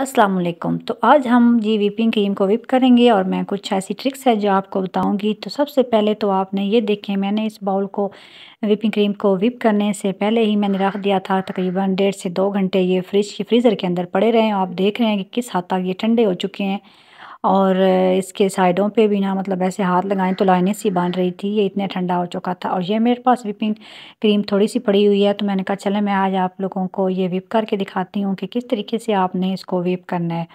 अस्सलाम वालेकुम तो आज हम जी वीपिंग क्रीम को विप करेंगे और मैं कुछ ऐसी ट्रिक्स है जो आपको बताऊंगी तो सबसे पहले तो आपने ये देखें मैंने इस बाउल को विपिंग क्रीम को विप करने से पहले ही मैंने रख दिया था तकरीबन डेढ़ से दो घंटे ये फ्रिज की फ्रीज़र के अंदर पड़े रहे हैं आप देख रहे हैं कि किस हद तक ये ठंडे हो चुके हैं और इसके साइडों पे भी ना मतलब ऐसे हाथ लगाएं तो लाइनें सी बन रही थी ये इतने ठंडा हो चुका था और ये मेरे पास विपिंग क्रीम थोड़ी सी पड़ी हुई है तो मैंने कहा चले मैं आज आप लोगों को ये विप करके दिखाती हूँ कि किस तरीके से आपने इसको विप करना है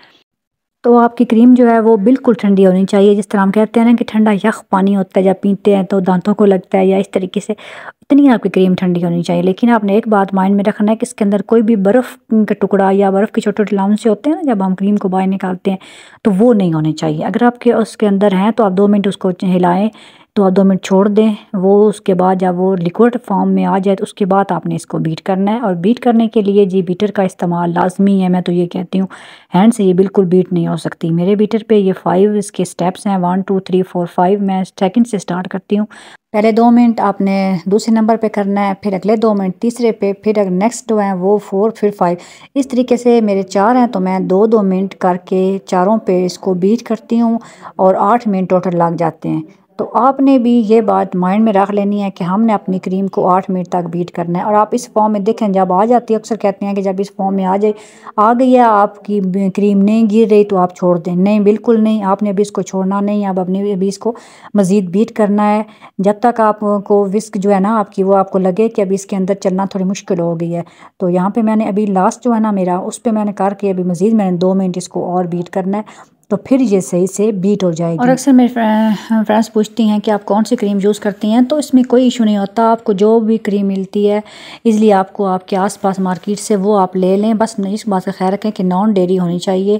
तो आपकी क्रीम जो है वो बिल्कुल ठंडी होनी चाहिए जिस तरह हम कहते हैं ना कि ठंडा यख पानी होता है जब पीते हैं तो दांतों को लगता है या इस तरीके से इतनी आपकी क्रीम ठंडी होनी चाहिए लेकिन आपने एक बात माइंड में रखना है कि इसके अंदर कोई भी बर्फ़ का टुकड़ा या बर्फ़ के छोटे छोटे लाउन से होते हैं ना जब हम क्रीम को बाहर निकालते हैं तो वो नहीं होने चाहिए अगर आपके उसके अंदर हैं तो आप दो मिनट उसको हिलाएँ तो आप दो मिनट छोड़ दें वो उसके बाद जब वो लिक्विड फॉर्म में आ जाए तो उसके बाद आपने इसको बीट करना है और बीट करने के लिए जी बीटर का इस्तेमाल लाजमी है मैं तो ये कहती हूँ हैंड से ये बिल्कुल बीट नहीं हो सकती मेरे बीटर पे ये फाइव इसके स्टेप्स हैं one two three four five मैं सेकेंड से स्टार्ट करती हूँ पहले दो मिनट आपने दूसरे नंबर पे करना है फिर अगले दो मिनट तीसरे पे फिर अगर नेक्स्ट जो हैं वो फोर फिर फाइव इस तरीके से मेरे चार हैं तो मैं दो दो मिनट करके चारों पे इसको बीट करती हूँ और आठ मिनट टोटल लग जाते हैं तो आपने भी ये बात माइंड में रख लेनी है कि हमने अपनी क्रीम को आठ मिनट तक बीट करना है और आप इस फॉर्म में देखें जब आ जाती है अक्सर कहते हैं कि जब इस फॉर्म में आ जाए आ गई है आपकी क्रीम नहीं गिर रही तो आप छोड़ दें नहीं बिल्कुल नहीं आपने अभी इसको छोड़ना नहीं आप अपने अभी इसको मज़ीद बीट करना है जब तक आपको विस्क जो है ना आपकी वो आपको लगे कि अभी इसके अंदर चलना थोड़ी मुश्किल हो गई है तो यहाँ पर मैंने अभी लास्ट जो है ना मेरा उस पर मैंने करके अभी मज़ीद मैंने दो मिनट इसको और बीट करना है तो फिर ये सही से बीट हो जाएगी और अक्सर मेरे फ्रेंड्स पूछती हैं कि आप कौन सी क्रीम यूज़ करती हैं तो इसमें कोई इशू नहीं होता आपको जो भी क्रीम मिलती है इसलिए आपको आपके आसपास मार्केट से वो आप ले लें बस इस बात का ख्याल रखें कि नॉन डेयरी होनी चाहिए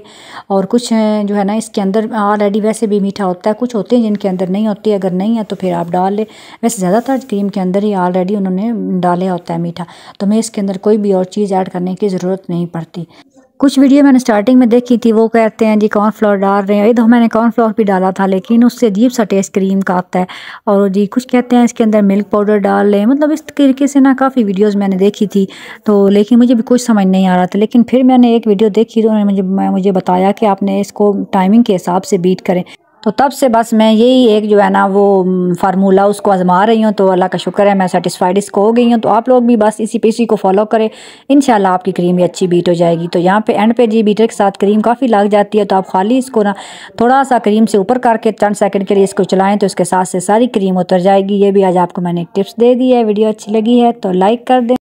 और कुछ जो है ना इसके अंदर ऑलरेडी वैसे भी मीठा होता है कुछ होते हैं जिनके अंदर नहीं होती अगर नहीं है तो फिर आप डाल लें वैसे ज़्यादातर क्रीम के अंदर ही ऑलरेडी उन्होंने डाले होता है मीठा तो मैं इसके अंदर कोई भी और चीज़ ऐड करने की ज़रूरत नहीं पड़ती कुछ वीडियो मैंने स्टार्टिंग में देखी थी वो कहते हैं जी कॉर्नफ्लोर डाल रहे हैं ये तो मैंने कॉर्नफ्लोर भी डाला था लेकिन उससे अजीब सा टेस्ट क्रीम का आता है और जी कुछ कहते हैं इसके अंदर मिल्क पाउडर डाल लें मतलब इस तरीके से ना काफ़ी वीडियोस मैंने देखी थी तो लेकिन मुझे भी कुछ समझ नहीं आ रहा था लेकिन फिर मैंने एक वीडियो देखी तो उन्होंने मुझे मुझे बताया कि आपने इसको टाइमिंग के हिसाब से बीट करें तो तब से बस मैं यही एक जो है ना वो फार्मूला उसको आजमा रही हूँ तो अल्लाह का शुक्र है मैं सेटिस्फाइड इसको हो गई हूँ तो आप लोग भी बस इसी पे इसी को फॉलो करें इन आपकी क्रीम भी अच्छी बीट हो जाएगी तो यहाँ पे एंड पे जी बीटर के साथ क्रीम काफ़ी लग जाती है तो आप खाली इसको ना थोड़ा सा क्रीम से ऊपर करके चंद सेकेंड के लिए इसको चलाएँ तो इसके साथ से सारी क्रीम उतर जाएगी ये भी आज आपको मैंने टिप्स दे दी है वीडियो अच्छी लगी है तो लाइक कर दें